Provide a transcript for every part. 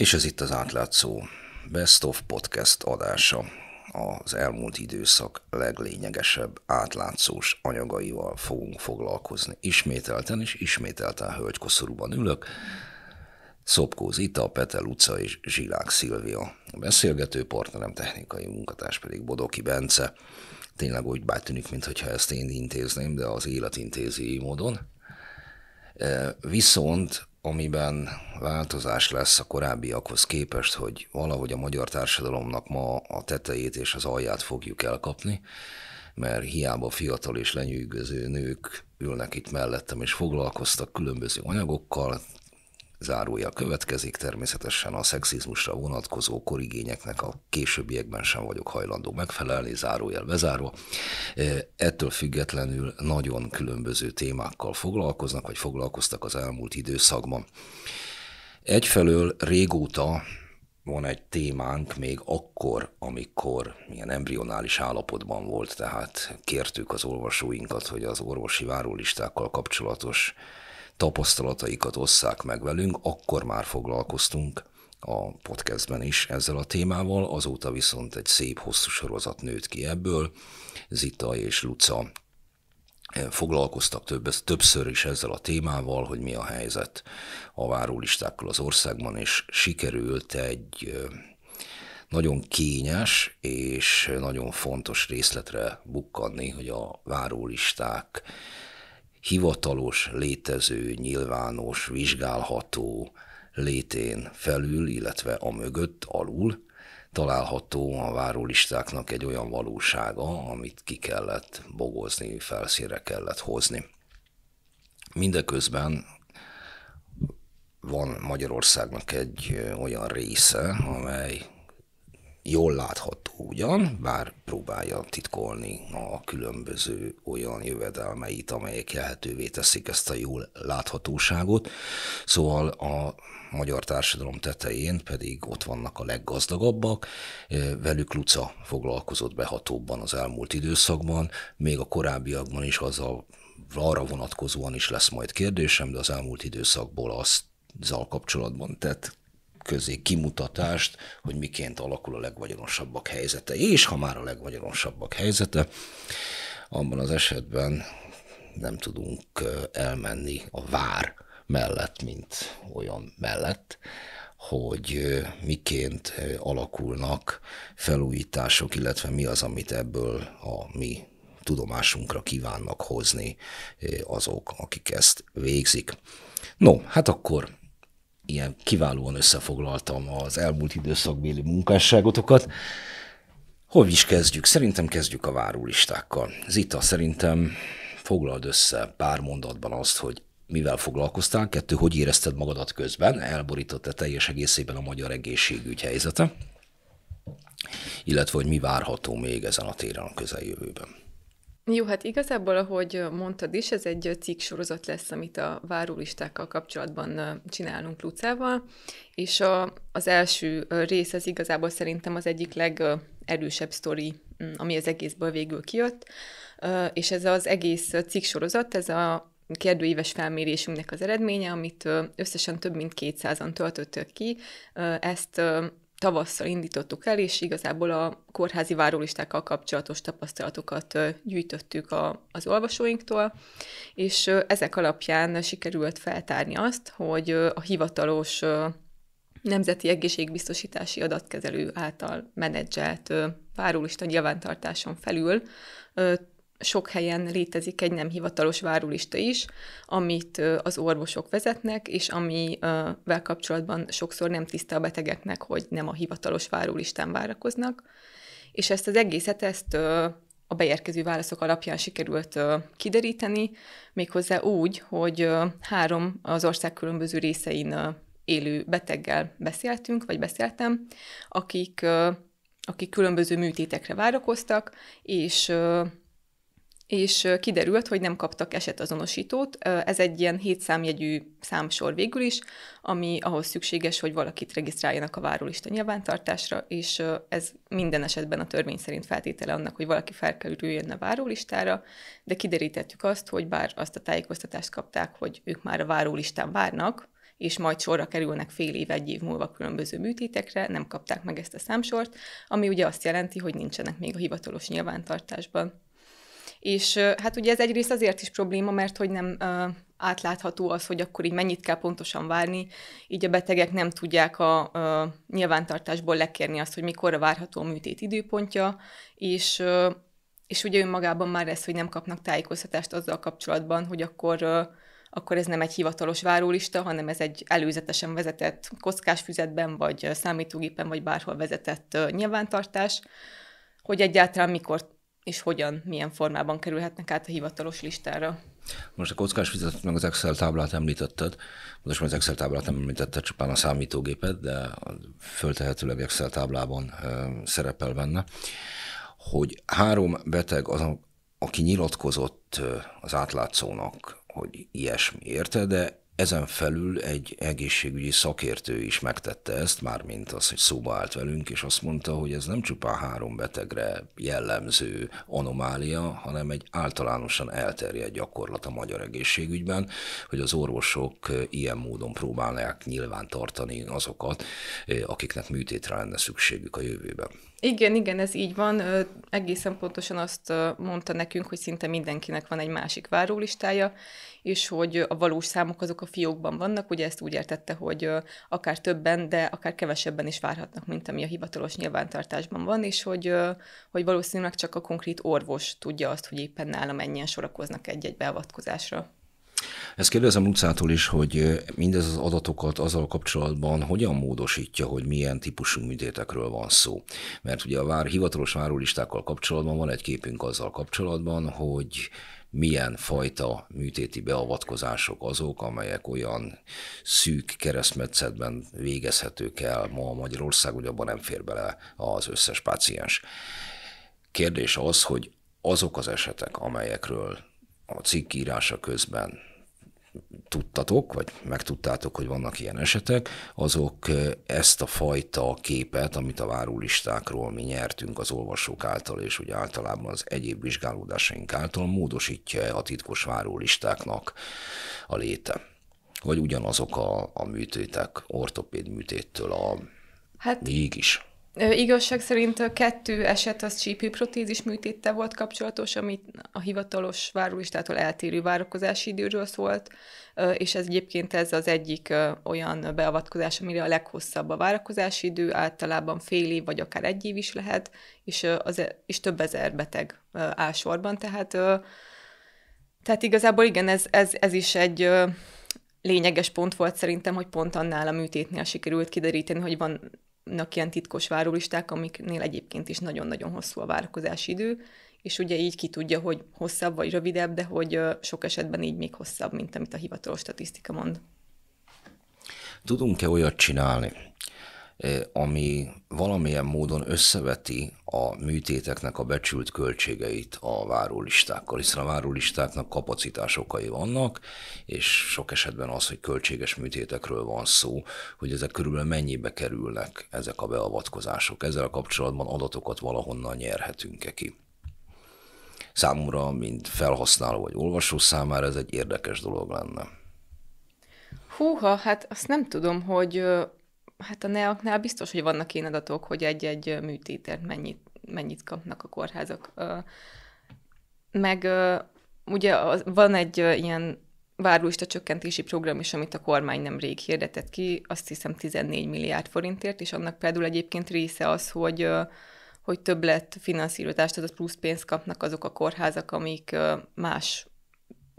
És ez itt az átlátszó Best of Podcast adása az elmúlt időszak leglényegesebb átlátszós anyagaival fogunk foglalkozni. Ismételten és ismételten hölgykoszorúban ülök. Szopkó Zita, Petel utca és Zsilák Szilvia. A beszélgető partnerem technikai munkatárs pedig Bodoki Bence. Tényleg úgy bár tűnik, mintha ezt én intézném, de az élet intézi módon. Viszont amiben változás lesz a korábbiakhoz képest, hogy valahogy a magyar társadalomnak ma a tetejét és az alját fogjuk elkapni, mert hiába fiatal és lenyűgöző nők ülnek itt mellettem és foglalkoztak különböző anyagokkal, Zárója következik, természetesen a szexizmusra vonatkozó korigényeknek a későbbiekben sem vagyok hajlandó megfelelni, zárójel bezárva. E, ettől függetlenül nagyon különböző témákkal foglalkoznak, vagy foglalkoztak az elmúlt időszakban. Egyfelől régóta van egy témánk még akkor, amikor milyen embrionális állapotban volt, tehát kértük az olvasóinkat, hogy az orvosi várólistákkal kapcsolatos tapasztalataikat osszák meg velünk, akkor már foglalkoztunk a podcastben is ezzel a témával, azóta viszont egy szép hosszú sorozat nőtt ki ebből. Zita és Luca eh, foglalkoztak több, többször is ezzel a témával, hogy mi a helyzet a várólistákkal az országban, és sikerült egy eh, nagyon kényes és nagyon fontos részletre bukkanni, hogy a várólisták hivatalos, létező, nyilvános, vizsgálható létén felül, illetve a mögött, alul található a várólistáknak egy olyan valósága, amit ki kellett bogozni, felszínre kellett hozni. Mindeközben van Magyarországnak egy olyan része, amely jól láthat, ugyan, bár próbálja titkolni a különböző olyan jövedelmeit, amelyek lehetővé teszik ezt a jól láthatóságot. Szóval a magyar társadalom tetején pedig ott vannak a leggazdagabbak, velük Luca foglalkozott behatóbban az elmúlt időszakban, még a korábbiakban is az a arra vonatkozóan is lesz majd kérdésem, de az elmúlt időszakból azt zal kapcsolatban tett közé kimutatást, hogy miként alakul a legvagyonosabbak helyzete. És ha már a legvagyonosabbak helyzete, abban az esetben nem tudunk elmenni a vár mellett, mint olyan mellett, hogy miként alakulnak felújítások, illetve mi az, amit ebből a mi tudomásunkra kívánnak hozni azok, akik ezt végzik. No, hát akkor ilyen kiválóan összefoglaltam az elmúlt időszakbéli munkásságotokat. Hol is kezdjük? Szerintem kezdjük a várólistákkal. Zita, szerintem foglald össze pár mondatban azt, hogy mivel foglalkoztál, kettő, hogy érezted magadat közben, elborította teljes egészében a magyar egészségügy helyzete, illetve hogy mi várható még ezen a téren a közeljövőben. Jó, hát igazából, ahogy mondtad is, ez egy cikksorozat lesz, amit a várólistákkal kapcsolatban csinálunk Lucával, és a, az első rész az igazából szerintem az egyik legerősebb sztori, mm, ami az egészből végül kijött, és ez az egész cikksorozat, ez a kérdőíves felmérésünknek az eredménye, amit összesen több mint 200-an töltöttök ki. Ezt tavasszal indítottuk el, és igazából a kórházi várólistákkal kapcsolatos tapasztalatokat gyűjtöttük a, az olvasóinktól, és ezek alapján sikerült feltárni azt, hogy a hivatalos Nemzeti Egészségbiztosítási Adatkezelő által menedzselt várólista nyilvántartáson felül sok helyen létezik egy nem hivatalos várulista is, amit az orvosok vezetnek, és amivel kapcsolatban sokszor nem tiszta a betegeknek, hogy nem a hivatalos várulistán várakoznak. És ezt az egészet, ezt a beérkező válaszok alapján sikerült kideríteni, méghozzá úgy, hogy három az ország különböző részein élő beteggel beszéltünk, vagy beszéltem, akik, akik különböző műtétekre várakoztak, és és kiderült, hogy nem kaptak esetazonosítót. Ez egy ilyen hétszámjegyű számsor végül is, ami ahhoz szükséges, hogy valakit regisztráljanak a várólista nyilvántartásra, és ez minden esetben a törvény szerint feltétele annak, hogy valaki felkerüljön a várólistára, de kiderítettük azt, hogy bár azt a tájékoztatást kapták, hogy ők már a várólistán várnak, és majd sorra kerülnek fél év, egy év múlva különböző műtétekre, nem kapták meg ezt a számsort, ami ugye azt jelenti, hogy nincsenek még a hivatalos nyilvántartásban. És hát ugye ez egyrészt azért is probléma, mert hogy nem átlátható az, hogy akkor így mennyit kell pontosan várni, így a betegek nem tudják a, a nyilvántartásból lekérni azt, hogy mikorra várható a műtét időpontja, és, és ugye önmagában már ez, hogy nem kapnak tájékoztatást azzal kapcsolatban, hogy akkor akkor ez nem egy hivatalos várólista, hanem ez egy előzetesen vezetett füzetben, vagy számítógépen, vagy bárhol vezetett nyilvántartás, hogy egyáltalán mikor és hogyan, milyen formában kerülhetnek át a hivatalos listára. Most a kockás fizetet meg az Excel táblát említetted. Most az Excel táblát nem említetted, csupán a számítógépet, de föltehetőleg Excel táblában szerepel benne, hogy három beteg az, aki nyilatkozott az átlátszónak, hogy ilyesmi érte, de ezen felül egy egészségügyi szakértő is megtette ezt, mármint az, hogy szóba állt velünk, és azt mondta, hogy ez nem csupán három betegre jellemző anomália, hanem egy általánosan elterjedt gyakorlat a magyar egészségügyben, hogy az orvosok eh, ilyen módon próbálják nyilván tartani azokat, eh, akiknek műtétre lenne szükségük a jövőben. Igen, igen, ez így van. Egészen pontosan azt mondta nekünk, hogy szinte mindenkinek van egy másik várólistája, és hogy a valós számok azok a fiókban vannak. Ugye ezt úgy értette, hogy akár többen, de akár kevesebben is várhatnak, mint ami a hivatalos nyilvántartásban van, és hogy, hogy valószínűleg csak a konkrét orvos tudja azt, hogy éppen nála mennyien sorakoznak egy-egy beavatkozásra. Ezt kérdezem Lucától is, hogy mindez az adatokat azzal kapcsolatban hogyan módosítja, hogy milyen típusú műtétekről van szó. Mert ugye a vár, hivatalos várólistákkal kapcsolatban van egy képünk azzal kapcsolatban, hogy milyen fajta műtéti beavatkozások azok, amelyek olyan szűk keresztmetszetben végezhetők el ma Magyarország, hogy abban nem fér bele az összes páciens. Kérdés az, hogy azok az esetek, amelyekről a cikk írása közben tudtatok, vagy megtudtátok, hogy vannak ilyen esetek, azok ezt a fajta képet, amit a várólistákról mi nyertünk az olvasók által, és úgy általában az egyéb vizsgálódásaink által módosítja a titkos várólistáknak a léte. Vagy ugyanazok a, a műtétek, ortopéd műtéttől a... Hát, mégis Igazság szerint a kettő eset az csípőprotézis műtéte volt kapcsolatos, amit a hivatalos várólistától eltérő várakozási időről szólt, és ez egyébként ez az egyik olyan beavatkozás, amire a leghosszabb a várakozási idő, általában fél év vagy akár egy év is lehet, és, az, e, és több ezer beteg áll sorban, tehát, tehát igazából igen, ez, ez, ez is egy lényeges pont volt szerintem, hogy pont annál a műtétnél sikerült kideríteni, hogy van ilyen titkos várólisták, amiknél egyébként is nagyon-nagyon hosszú a várakozási idő, és ugye így ki tudja, hogy hosszabb vagy rövidebb, de hogy sok esetben így még hosszabb, mint amit a hivatalos statisztika mond. Tudunk-e olyat csinálni, ami valamilyen módon összeveti a műtéteknek a becsült költségeit a várólistákkal, hiszen a várólistáknak kapacitásokai vannak, és sok esetben az, hogy költséges műtétekről van szó, hogy ezek körülbelül mennyibe kerülnek ezek a beavatkozások. Ezzel a kapcsolatban adatokat valahonnan nyerhetünk-e ki. Számomra, mint felhasználó vagy olvasó számára ez egy érdekes dolog lenne. Húha, hát azt nem tudom, hogy Hát a neaknál biztos, hogy vannak én adatok, hogy egy-egy műtétért mennyit, mennyit kapnak a kórházak. Meg ugye van egy ilyen várulista csökkentési program is, amit a kormány nem rég hirdetett ki, azt hiszem 14 milliárd forintért, és annak például egyébként része az, hogy hogy több lett finanszírozást, tehát plusz pénzt kapnak azok a kórházak, amik más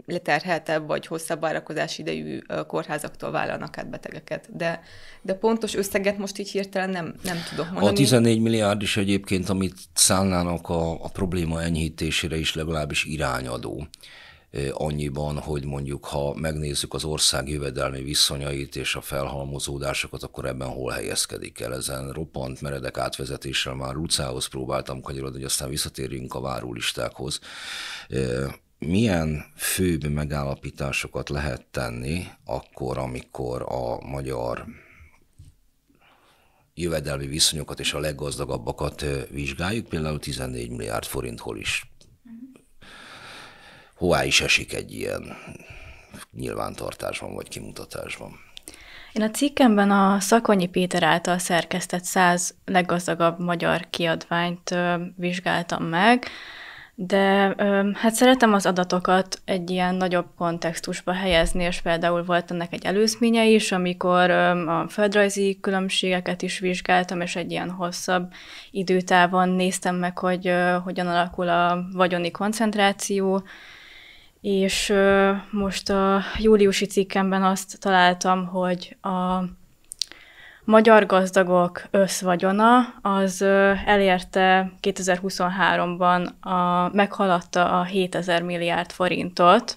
leterheltebb vagy hosszabb várakozási idejű kórházaktól vállalnak át betegeket. De, de pontos összeget most így hirtelen nem, nem tudok mondani. A 14 milliárd is egyébként, amit szállnának a, a probléma enyhítésére is legalábbis irányadó annyiban, hogy mondjuk ha megnézzük az ország jövedelmi viszonyait és a felhalmozódásokat, akkor ebben hol helyezkedik el. Ezen roppant meredek átvezetéssel már Lucához próbáltam kanyarodni, hogy aztán visszatérjünk a várólistákhoz milyen főbb megállapításokat lehet tenni akkor, amikor a magyar jövedelmi viszonyokat és a leggazdagabbakat vizsgáljuk, például 14 milliárd forint hol is. Mhm. Hová is esik egy ilyen nyilvántartásban vagy kimutatásban? Én a cikkemben a Szakonyi Péter által szerkesztett 100 leggazdagabb magyar kiadványt vizsgáltam meg, de hát szeretem az adatokat egy ilyen nagyobb kontextusba helyezni, és például volt ennek egy előzménye is, amikor a földrajzi különbségeket is vizsgáltam, és egy ilyen hosszabb időtávon néztem meg, hogy hogyan alakul a vagyoni koncentráció, és most a júliusi cikkemben azt találtam, hogy a magyar gazdagok összvagyona az elérte 2023-ban, a, meghaladta a 7000 milliárd forintot.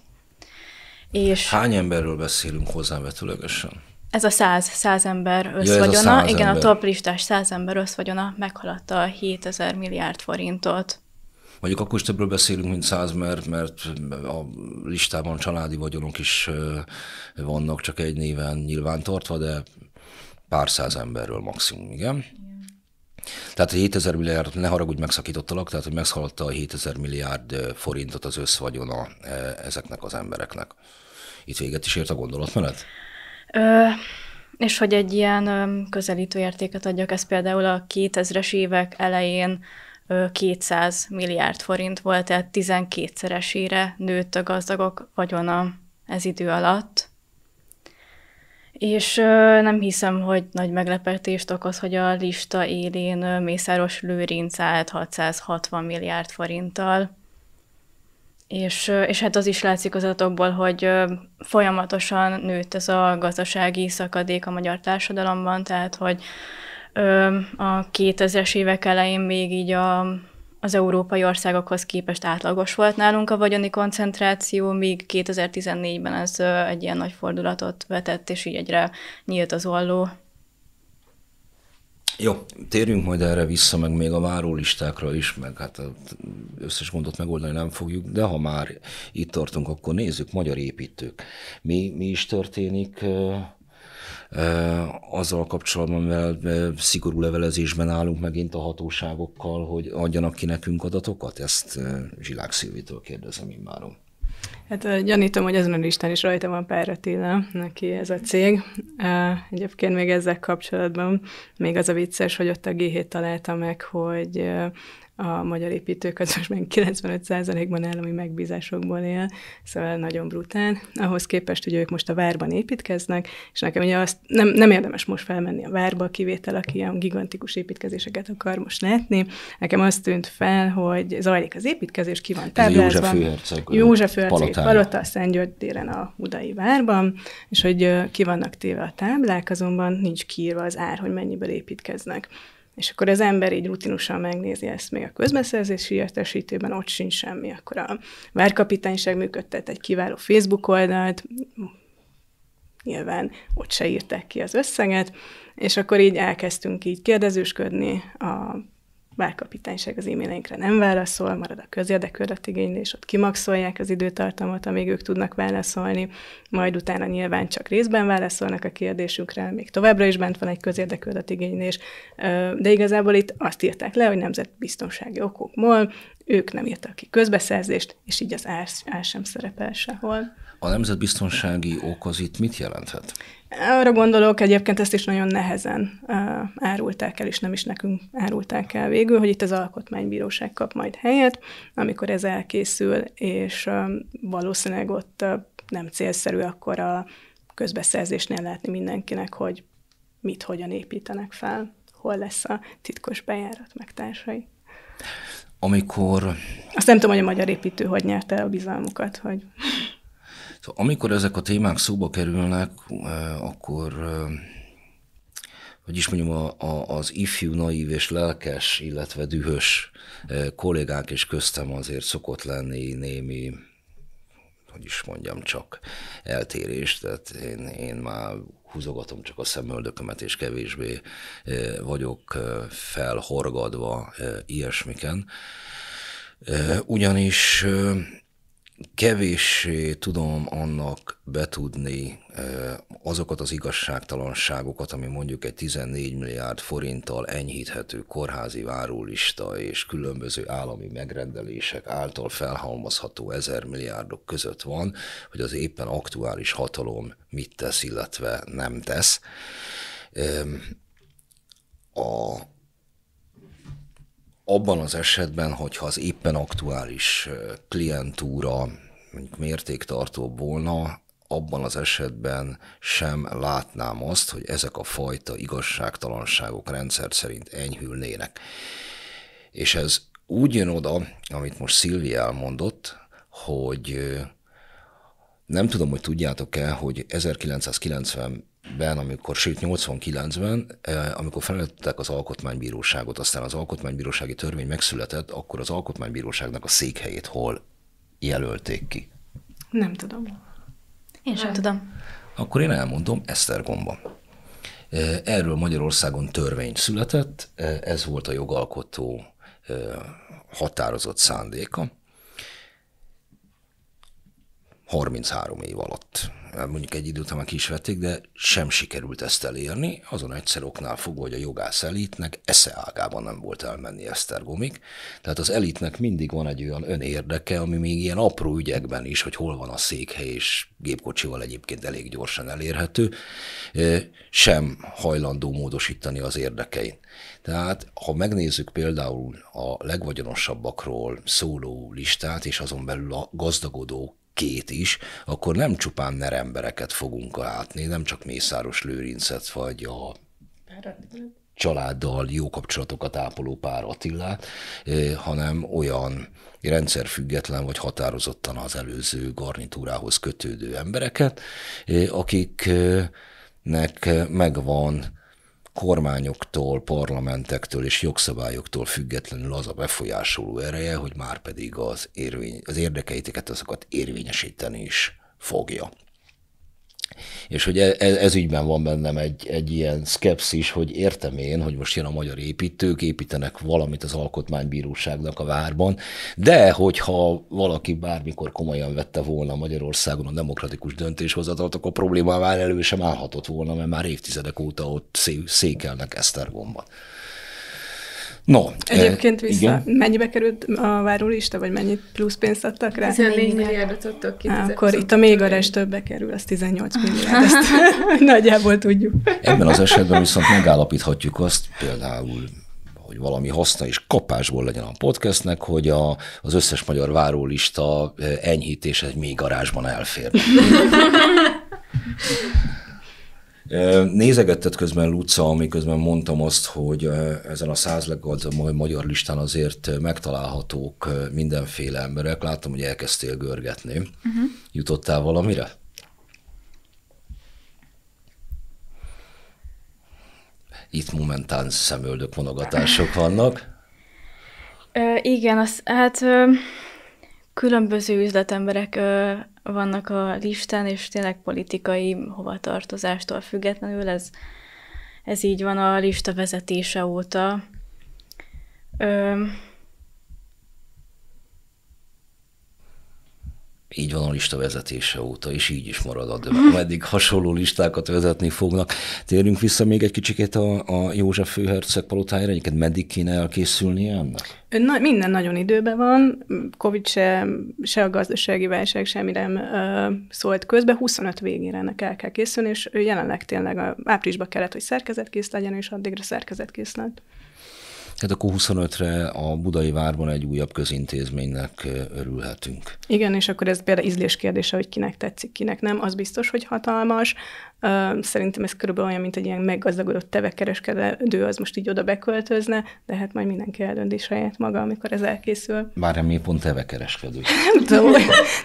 És Hány emberről beszélünk hozzávetőlegesen? Ez a 100, 100 ember összvagyona. Ja, a 100 Igen, ember. a top listás 100 ember összvagyona meghaladta a 7000 milliárd forintot. Mondjuk akkor is többről beszélünk, mint száz, mert, mert a listában családi vagyonok is vannak, csak egy néven nyilván tartva, de pár száz emberről maximum, igen. Tehát a 7000 milliárd, ne haragudj, megszakítottalak, tehát hogy meghaladta a 7000 milliárd forintot az összvagyona ezeknek az embereknek. Itt véget is ért a gondolatmenet? Ö, és hogy egy ilyen közelítő értéket adjak, ez például a 2000-es évek elején 200 milliárd forint volt, tehát 12-szeresére nőtt a gazdagok vagyona ez idő alatt. És ö, nem hiszem, hogy nagy meglepetést okoz, hogy a lista élén ö, Mészáros Lőrinc állt 660 milliárd forinttal. És, ö, és hát az is látszik az adatokból, hogy folyamatosan nőtt ez a gazdasági szakadék a magyar társadalomban, tehát hogy a 2000-es évek elején még így a az európai országokhoz képest átlagos volt nálunk a vagyoni koncentráció, míg 2014-ben ez egy ilyen nagy fordulatot vetett, és így egyre nyílt az olló. Jó, térjünk majd erre vissza, meg még a várólistákra is, meg hát összes gondot megoldani nem fogjuk, de ha már itt tartunk, akkor nézzük magyar építők. Mi, mi is történik azzal kapcsolatban, mivel szigorú levelezésben állunk megint a hatóságokkal, hogy adjanak ki nekünk adatokat? Ezt Zsilák Szilvitől kérdezem immáron. Hát gyanítom, hogy ezen a listán is rajta van Pár Attila, neki ez a cég. Egyébként még ezzel kapcsolatban még az a vicces, hogy ott a G7 találta meg, hogy a magyar építők az most már 95%-ban állami megbízásokból él, szóval nagyon brutál. Ahhoz képest, hogy ők most a várban építkeznek, és nekem ugye azt nem, nem érdemes most felmenni a várba, kivétel, aki ilyen gigantikus építkezéseket akar most látni. Nekem azt tűnt fel, hogy zajlik az építkezés, ki van táblázva. József Főherceg. palota a Szentgyörgy téren a Udai várban, és hogy ki vannak téve a táblák, azonban nincs kiírva az ár, hogy mennyiből építkeznek. És akkor az ember így rutinusan megnézi ezt, még a közbeszerzési értesítőben ott sincs semmi. Akkor a várkapitányság működtet egy kiváló Facebook oldalt, nyilván ott se írták ki az összeget, és akkor így elkezdtünk így kérdezősködni a bárkapitányság az e-maileinkre nem válaszol, marad a közérdekörletigénylés, ott kimaxolják az időtartamot, amíg ők tudnak válaszolni, majd utána nyilván csak részben válaszolnak a kérdésükre, még továbbra is bent van egy igénylés, de igazából itt azt írták le, hogy nemzetbiztonsági okokból ők nem írtak ki közbeszerzést, és így az ár, ár sem szerepel sehol. A nemzetbiztonsági az itt mit jelenthet? Arra gondolok, egyébként ezt is nagyon nehezen árulták el, és nem is nekünk árulták el végül, hogy itt az alkotmánybíróság kap majd helyet, amikor ez elkészül, és valószínűleg ott nem célszerű akkor a közbeszerzésnél látni mindenkinek, hogy mit, hogyan építenek fel, hol lesz a titkos bejárat, meg társai. Amikor... Azt nem tudom, hogy a magyar építő hogy nyerte a bizalmukat, hogy... Szóval amikor ezek a témák szóba kerülnek, eh, akkor eh, hogy is mondjam, a, a, az ifjú, naív és lelkes, illetve dühös eh, kollégák és köztem azért szokott lenni némi, hogy is mondjam, csak eltérés. Tehát én, én már húzogatom csak a szemöldökömet, és kevésbé vagyok felhorgadva ilyesmiken. Ugyanis kevéssé tudom annak betudni azokat az igazságtalanságokat, ami mondjuk egy 14 milliárd forinttal enyhíthető kórházi várólista és különböző állami megrendelések által felhalmozható ezer milliárdok között van, hogy az éppen aktuális hatalom mit tesz, illetve nem tesz. A abban az esetben, hogyha az éppen aktuális klientúra mondjuk mértéktartóbb volna, abban az esetben sem látnám azt, hogy ezek a fajta igazságtalanságok rendszer szerint enyhülnének. És ez úgy jön oda, amit most Szilvi elmondott, hogy nem tudom, hogy tudjátok-e, hogy 1990 ben, amikor, sőt 89-ben, eh, amikor felvettek az alkotmánybíróságot, aztán az alkotmánybírósági törvény megszületett, akkor az alkotmánybíróságnak a székhelyét hol jelölték ki? Nem tudom. Én sem nem. tudom. Akkor én elmondom, Esztergomba. Eh, erről Magyarországon törvény született, eh, ez volt a jogalkotó határozott szándéka, 33 év alatt. Mondjuk egy időt már ki is vették, de sem sikerült ezt elérni, azon egyszer oknál fogva, hogy a jogász elitnek esze ágában nem volt elmenni Esztergomig. Tehát az elitnek mindig van egy olyan önérdeke, ami még ilyen apró ügyekben is, hogy hol van a székhely, és gépkocsival egyébként elég gyorsan elérhető, e, sem hajlandó módosítani az érdekein. Tehát, ha megnézzük például a legvagyonosabbakról szóló listát, és azon belül a gazdagodók, két is, akkor nem csupán embereket fogunk látni, nem csak Mészáros Lőrincet vagy a családdal jó kapcsolatokat ápoló pár Attilát, hanem olyan rendszerfüggetlen vagy határozottan az előző garnitúrához kötődő embereket, akiknek megvan kormányoktól, parlamentektől és jogszabályoktól függetlenül az a befolyásoló ereje, hogy már pedig az, érvény, az érdekeiteket azokat érvényesíteni is fogja. És hogy ez, e, ez ügyben van bennem egy, egy ilyen szkepszis, hogy értem én, hogy most jön a magyar építők, építenek valamit az alkotmánybíróságnak a várban, de hogyha valaki bármikor komolyan vette volna Magyarországon a demokratikus döntéshozatot, akkor problémává elő sem állhatott volna, mert már évtizedek óta ott székelnek Esztergomban. No. Egyébként vissza, igen. mennyibe került a várólista, vagy mennyit plusz pénzt adtak rá? 14 milliárdot adtak ki. Akkor itt a még ares többe kerül, az 18 milliárd, ezt nagyjából tudjuk. Ebben az esetben viszont megállapíthatjuk azt például, hogy valami haszna és kapásból legyen a podcastnek, hogy a, az összes magyar várólista enyhítés egy még garázsban elfér. nézegetted közben Luca, amiközben mondtam azt, hogy ezen a száz leggazdagabb magyar listán azért megtalálhatók mindenféle emberek. Láttam, hogy elkezdtél görgetni. Uh-huh. Jutottál valamire? Itt momentán szemöldök vonogatások vannak. Ö, igen, az, hát ö, különböző üzletemberek ö, vannak a listán, és tényleg politikai hovatartozástól függetlenül ez, ez így van a lista vezetése óta. Ö, Így van a lista vezetése óta, és így is marad a döme. Mhm. Ameddig hasonló listákat vezetni fognak. Térjünk vissza még egy kicsikét a, a József főherceg palotájára, egyébként meddig kéne elkészülni ennek? Na, minden nagyon időben van, Covid se, se a gazdasági válság, semmire nem ö, szólt közbe, 25 végére ennek el kell készülni, és jelenleg tényleg áprilisban kellett, hogy szerkezetkész legyen, és addigra szerkezetkész lett. Tehát akkor 25-re a Budai Várban egy újabb közintézménynek örülhetünk. Igen, és akkor ez például ízlés kérdése, hogy kinek tetszik, kinek nem. Az biztos, hogy hatalmas. Szerintem ez körülbelül olyan, mint egy ilyen meggazdagodott tevekereskedő, az most így oda beköltözne, de hát majd mindenki eldönti saját maga, amikor ez elkészül. Bár mi pont tevekereskedő. Nem tudom.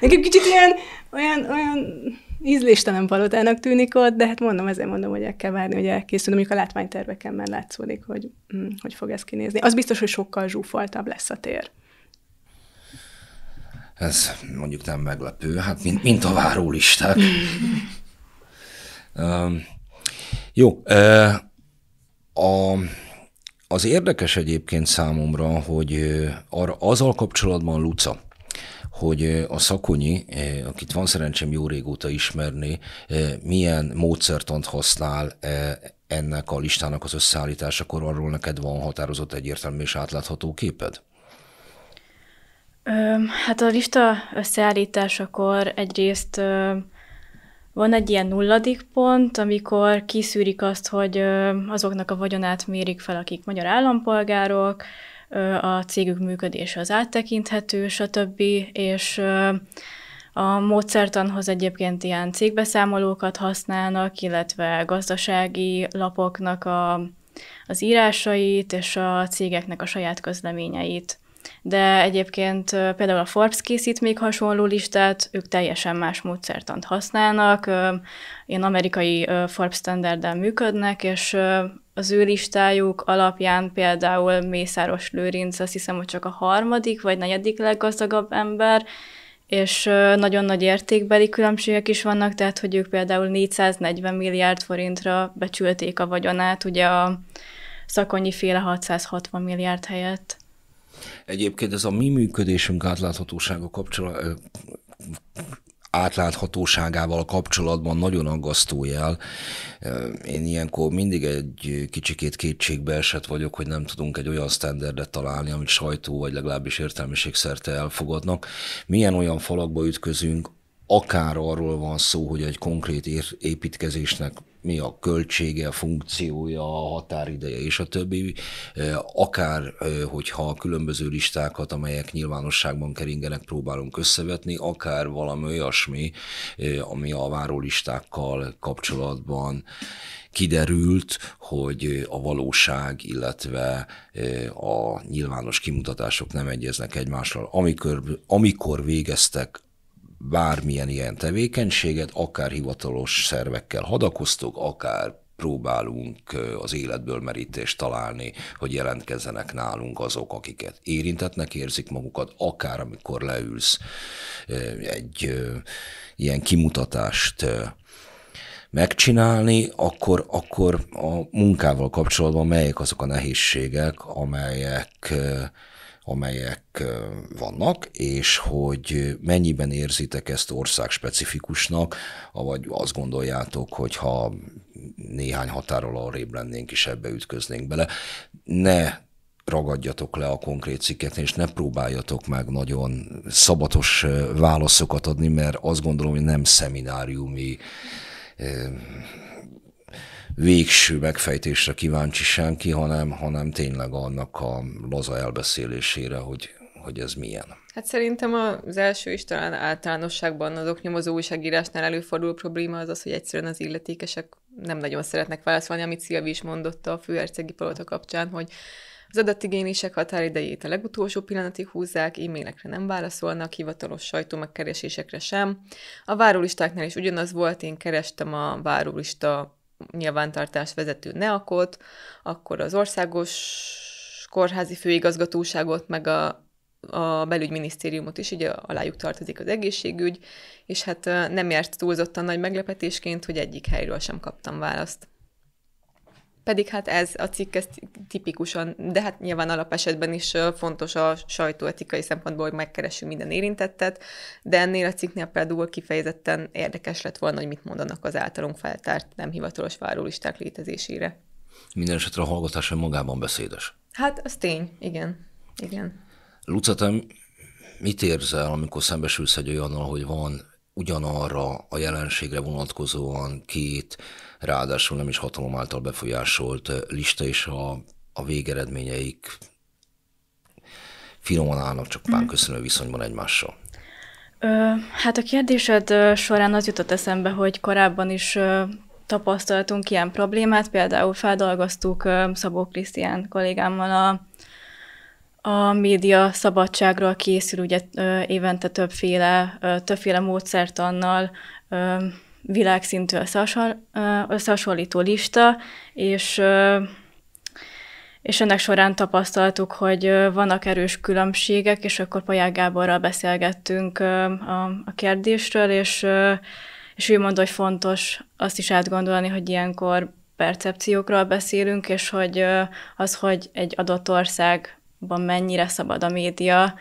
Nekem kicsit ilyen, olyan, olyan ízléstelen palotának tűnik ott, de hát mondom, ezért mondom, hogy el kell várni, hogy elkészül, mondjuk a látványterveken már látszódik, hogy hm, hogy fog ez kinézni. Az biztos, hogy sokkal zsúfoltabb lesz a tér. Ez mondjuk nem meglepő, hát mint, mint a várólisták. Jó, a, az érdekes egyébként számomra, hogy azzal kapcsolatban Luca, hogy a Szakonyi, akit van szerencsém jó régóta ismerni, milyen módszertant használ ennek a listának az összeállításakor, arról neked van határozott egyértelmű és átlátható képed? Hát a lista összeállításakor egyrészt van egy ilyen nulladik pont, amikor kiszűrik azt, hogy azoknak a vagyonát mérik fel, akik magyar állampolgárok, a cégük működése az áttekinthető, stb. És a módszertanhoz egyébként ilyen cégbeszámolókat használnak, illetve gazdasági lapoknak a, az írásait és a cégeknek a saját közleményeit de egyébként például a Forbes készít még hasonló listát, ők teljesen más módszertant használnak, ilyen amerikai Forbes standarddel működnek, és az ő listájuk alapján például Mészáros Lőrinc, azt hiszem, hogy csak a harmadik vagy negyedik leggazdagabb ember, és nagyon nagy értékbeli különbségek is vannak, tehát hogy ők például 440 milliárd forintra becsülték a vagyonát, ugye a szakonyi féle 660 milliárd helyett. Egyébként ez a mi működésünk átláthatósága kapcsolatban átláthatóságával kapcsolatban nagyon aggasztó jel. Én ilyenkor mindig egy kicsikét kétségbe esett vagyok, hogy nem tudunk egy olyan standardet találni, amit sajtó vagy legalábbis értelmiség szerte elfogadnak. Milyen olyan falakba ütközünk, akár arról van szó, hogy egy konkrét építkezésnek mi a költsége, a funkciója, a határideje és a többi. Akár, hogyha különböző listákat, amelyek nyilvánosságban keringenek, próbálunk összevetni, akár valami olyasmi, ami a várólistákkal kapcsolatban kiderült, hogy a valóság, illetve a nyilvános kimutatások nem egyeznek egymással. Amikor, amikor végeztek bármilyen ilyen tevékenységet, akár hivatalos szervekkel hadakoztok, akár próbálunk az életből merítést találni, hogy jelentkezzenek nálunk azok, akiket érintetnek érzik magukat, akár amikor leülsz egy ilyen kimutatást megcsinálni, akkor, akkor a munkával kapcsolatban melyek azok a nehézségek, amelyek amelyek vannak, és hogy mennyiben érzitek ezt országspecifikusnak, vagy azt gondoljátok, hogy ha néhány határól arrébb lennénk is ebbe ütköznénk bele. Ne ragadjatok le a konkrét cikket, és ne próbáljatok meg nagyon szabatos válaszokat adni, mert azt gondolom, hogy nem szemináriumi végső megfejtésre kíváncsi senki, hanem, hanem tényleg annak a laza elbeszélésére, hogy, hogy ez milyen. Hát szerintem az első is talán általánosságban az oknyomozó újságírásnál előforduló probléma az az, hogy egyszerűen az illetékesek nem nagyon szeretnek válaszolni, amit Szilvi is mondott a főhercegi palota kapcsán, hogy az adatigénések határidejét a legutolsó pillanatig húzzák, e-mailekre nem válaszolnak, hivatalos sajtó megkeresésekre sem. A várólistáknál is ugyanaz volt, én kerestem a várólista nyilvántartás vezető neakot, akkor az országos kórházi főigazgatóságot, meg a, a belügyminisztériumot is, ugye alájuk tartozik az egészségügy, és hát nem járt túlzottan nagy meglepetésként, hogy egyik helyről sem kaptam választ. Pedig hát ez a cikk, ez tipikusan, de hát nyilván alapesetben is fontos a sajtóetikai szempontból, hogy megkeressük minden érintettet, de ennél a cikknél például kifejezetten érdekes lett volna, hogy mit mondanak az általunk feltárt nem hivatalos várólisták létezésére. Minden esetre a hallgatás magában beszédes. Hát, az tény, igen. igen. Luca, te mit érzel, amikor szembesülsz egy olyannal, hogy van ugyanarra a jelenségre vonatkozóan két, ráadásul nem is hatalom által befolyásolt lista, és a, a végeredményeik finoman állnak csak mm. köszönő viszonyban egymással. Ö, hát a kérdésed során az jutott eszembe, hogy korábban is tapasztaltunk ilyen problémát, például feldolgoztuk Szabó Krisztián kollégámmal a a média szabadságról készül ugye évente többféle, többféle annal világszintű összehasonlító lista, és, és ennek során tapasztaltuk, hogy vannak erős különbségek, és akkor Paják Gáborral beszélgettünk a, a kérdésről, és, és ő mondta, hogy fontos azt is átgondolni, hogy ilyenkor percepciókról beszélünk, és hogy az, hogy egy adott ország van mennyire szabad a média,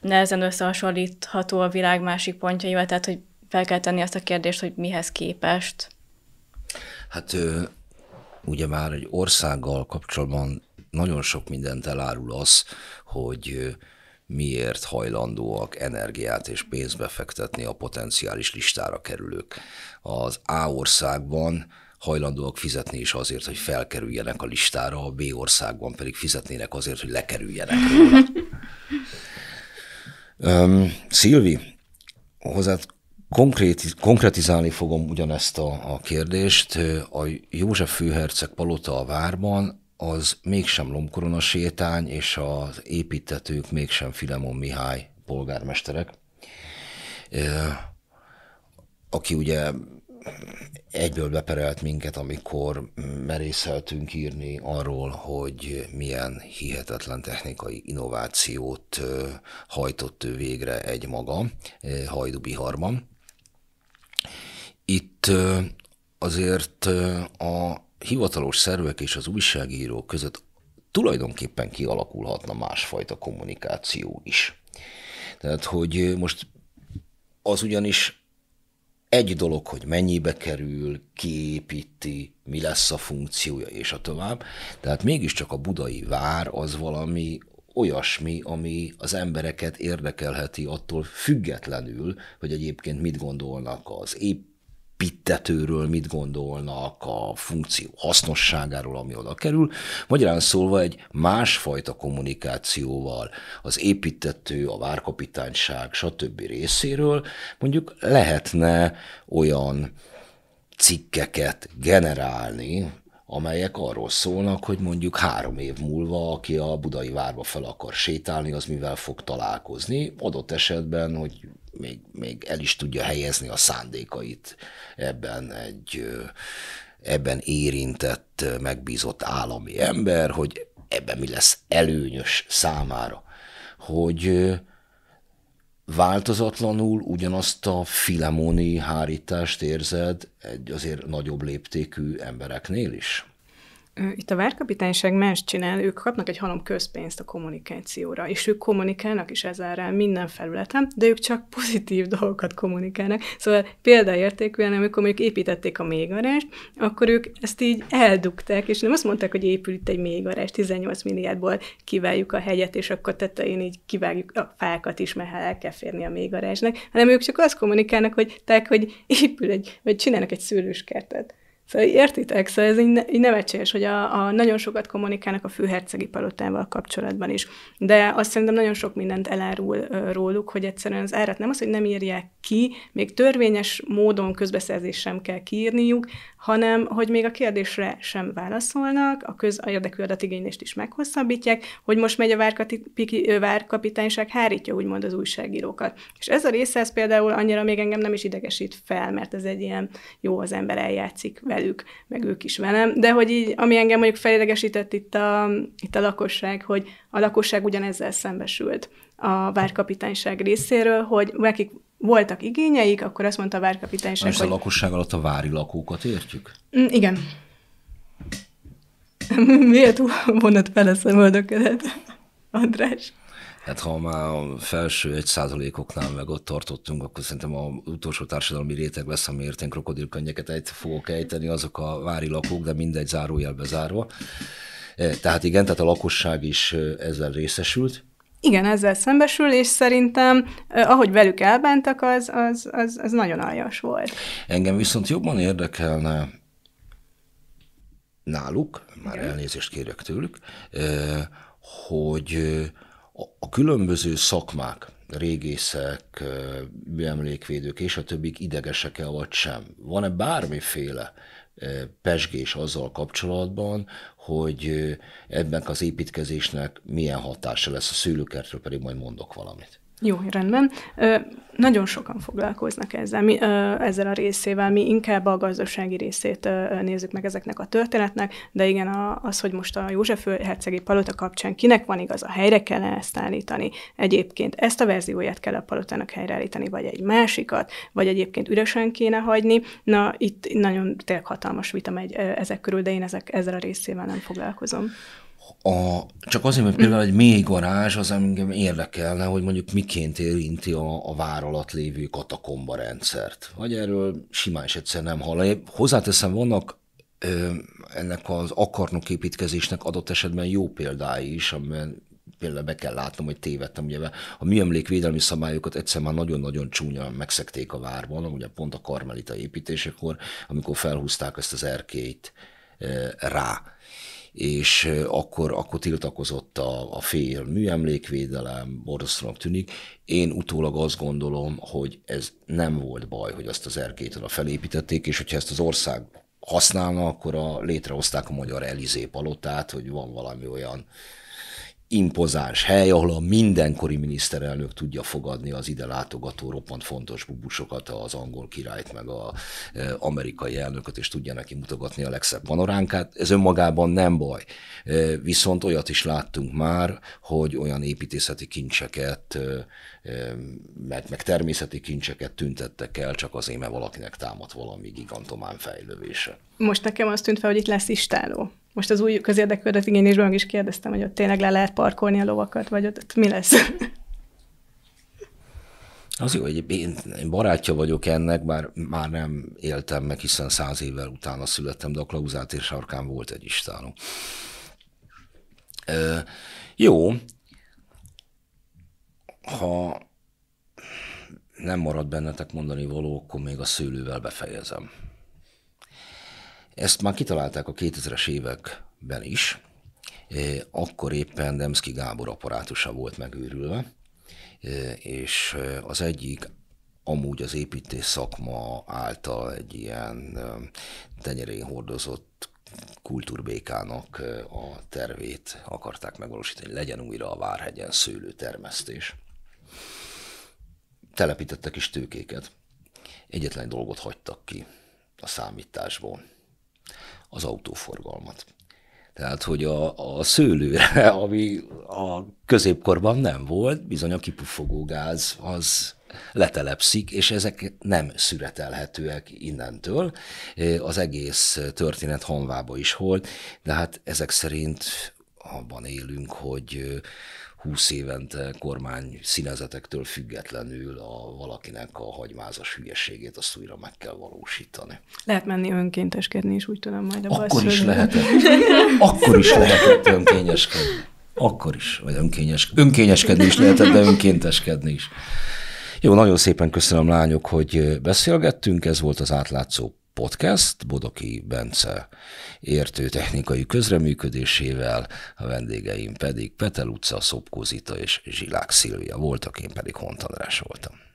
nehezen összehasonlítható a világ másik pontjaival, tehát hogy fel kell tenni azt a kérdést, hogy mihez képest. Hát ugye már egy országgal kapcsolatban nagyon sok mindent elárul az, hogy miért hajlandóak energiát és pénzt befektetni a potenciális listára kerülők. Az A országban hajlandóak fizetni is azért, hogy felkerüljenek a listára, a B országban pedig fizetnének azért, hogy lekerüljenek róla. um, Szilvi, hozzád konkrét, konkretizálni fogom ugyanezt a, a kérdést. A József Főherceg palota a várban az mégsem lomkorona sétány, és az építetők mégsem Filemon Mihály polgármesterek, aki ugye egyből beperelt minket, amikor merészeltünk írni arról, hogy milyen hihetetlen technikai innovációt hajtott ő végre egy maga Hajdubiharban. Itt azért a hivatalos szervek és az újságírók között tulajdonképpen kialakulhatna másfajta kommunikáció is. Tehát, hogy most az ugyanis egy dolog, hogy mennyibe kerül, kiépíti, mi lesz a funkciója, és a tovább. Tehát mégiscsak a budai vár az valami olyasmi, ami az embereket érdekelheti attól függetlenül, hogy egyébként mit gondolnak az épp pittetőről mit gondolnak, a funkció hasznosságáról, ami oda kerül. Magyarán szólva egy másfajta kommunikációval az építető, a várkapitányság, stb. részéről mondjuk lehetne olyan cikkeket generálni, amelyek arról szólnak, hogy mondjuk három év múlva, aki a budai várba fel akar sétálni, az mivel fog találkozni. Adott esetben, hogy még, még el is tudja helyezni a szándékait ebben egy ebben érintett, megbízott állami ember, hogy ebben mi lesz előnyös számára, hogy változatlanul ugyanazt a filemoni hárítást érzed egy azért nagyobb léptékű embereknél is? Itt a várkapitányság más csinál, ők kapnak egy halom közpénzt a kommunikációra, és ők kommunikálnak is ezzel minden felületen, de ők csak pozitív dolgokat kommunikálnak. Szóval példaértékűen, amikor mondjuk építették a mélygarást, akkor ők ezt így eldugták, és nem azt mondták, hogy épül itt egy mélygarás, 18 milliárdból kiváljuk a hegyet, és akkor tetején így kivágjuk a fákat is, mert el kell férni a mélygarásnak, hanem ők csak azt kommunikálnak, hogy, tehát, hogy épül egy, vagy csinálnak egy szőlőskertet. Szóval értitek? Szóval ez így, így nevetséges, hogy a, a nagyon sokat kommunikálnak a főhercegi palotával kapcsolatban is. De azt szerintem nagyon sok mindent elárul ö, róluk, hogy egyszerűen az árat nem az, hogy nem írják ki, még törvényes módon közbeszerzés sem kell kiírniuk, hanem hogy még a kérdésre sem válaszolnak, a érdekű adatigénylést is meghosszabbítják, hogy most megy a várkapitányság, hárítja úgymond az újságírókat. És ez a része, ez például annyira még engem nem is idegesít fel, mert ez egy ilyen jó, az ember eljátszik velük, meg ők is velem, de hogy így, ami engem mondjuk felidegesített itt a, itt a lakosság, hogy a lakosság ugyanezzel szembesült a várkapitányság részéről, hogy nekik voltak igényeik, akkor azt mondta a várkapitányság, És a lakosság alatt a vári lakókat értjük? Mm, igen. Miért vonat fel a szemöldöködet, András? Hát ha már a felső egy százalékoknál meg ott tartottunk, akkor szerintem a utolsó társadalmi réteg lesz, amiért én krokodilkönnyeket egy fogok ejteni, azok a vári lakók, de mindegy zárójelbe zárva. E, tehát igen, tehát a lakosság is e, ezzel részesült igen, ezzel szembesül, és szerintem ahogy velük elbántak, az, az, az, az nagyon aljas volt. Engem viszont jobban érdekelne náluk, már igen. elnézést kérek tőlük, hogy a különböző szakmák, régészek, műemlékvédők és a többik idegesek-e vagy sem? Van-e bármiféle pesgés azzal kapcsolatban, hogy ebben az építkezésnek milyen hatása lesz a szülőkertről, pedig majd mondok valamit. Jó, rendben. Ö, nagyon sokan foglalkoznak ezzel, mi, ö, ezzel a részével, mi inkább a gazdasági részét ö, nézzük meg ezeknek a történetnek, de igen, a, az, hogy most a József hercegi palota kapcsán kinek van igaz, a helyre kell ezt állítani egyébként, ezt a verzióját kell a palotának helyreállítani, vagy egy másikat, vagy egyébként üresen kéne hagyni. Na, itt nagyon tényleg hatalmas vita megy ezek körül, de én ezek, ezzel a részével nem foglalkozom a, csak azért, mert például egy mély garázs az engem érdekelne, hogy mondjuk miként érinti a, a vár alatt lévő katakomba rendszert. Vagy erről simán is egyszer nem hall Én Hozzáteszem, vannak ö, ennek az akarnok építkezésnek adott esetben jó példái is, amiben például be kell látnom, hogy tévedtem, ugye a műemlékvédelmi szabályokat egyszer már nagyon-nagyon csúnya megszekték a várban, ugye pont a karmelita építésekor, amikor felhúzták ezt az erkélyt rá és akkor, akkor tiltakozott a, a fél műemlékvédelem, borzasztóan tűnik. Én utólag azt gondolom, hogy ez nem volt baj, hogy azt az erkét oda felépítették, és hogyha ezt az ország használna, akkor a, létrehozták a magyar Elizé palotát, hogy van valami olyan impozáns hely, ahol a mindenkori miniszterelnök tudja fogadni az ide látogató roppant fontos bubusokat, az angol királyt, meg az e, amerikai elnököt, és tudja neki mutogatni a legszebb panoránkát. Ez önmagában nem baj. E, viszont olyat is láttunk már, hogy olyan építészeti kincseket, e, meg, meg természeti kincseket tüntettek el, csak azért, mert valakinek támadt valami gigantomán fejlővése. Most nekem azt tűnt fel, hogy itt lesz istáló most az új közérdeklődött igényésben meg is kérdeztem, hogy ott tényleg le lehet parkolni a lovakat, vagy ott, ott mi lesz. Az jó, hogy én, én barátja vagyok ennek, bár már nem éltem meg, hiszen száz évvel utána születtem, de a Klauzát és Sarkán volt egy istálom. jó, ha nem marad bennetek mondani való, akkor még a szőlővel befejezem. Ezt már kitalálták a 2000-es években is, e, akkor éppen Demszki Gábor apparátusa volt megőrülve, e, és az egyik amúgy az építés szakma által egy ilyen e, tenyerén hordozott kultúrbékának a tervét akarták megvalósítani, legyen újra a Várhegyen szőlőtermesztés. Telepítettek is tőkéket. Egyetlen dolgot hagytak ki a számításból az autóforgalmat. Tehát, hogy a, a szőlőre, ami a középkorban nem volt, bizony a kipufogó gáz az letelepszik, és ezek nem szüretelhetőek innentől. E, az egész történet hanvába is volt, de hát ezek szerint abban élünk, hogy 20 évente kormány színezetektől függetlenül a valakinek a hagymázas hülyeségét azt újra meg kell valósítani. Lehet menni önkénteskedni is, úgy tudom majd a Akkor is lehetett. Akkor is lehetett önkényeskedni. Akkor is, vagy önkényes, önkényeskedni is lehetett, de önkénteskedni is. Jó, nagyon szépen köszönöm lányok, hogy beszélgettünk. Ez volt az átlátszó podcast Bodoki Bence értő technikai közreműködésével, a vendégeim pedig Petel utca, Szopkózita és Zsilák Szilvia voltak, én pedig Hont András voltam.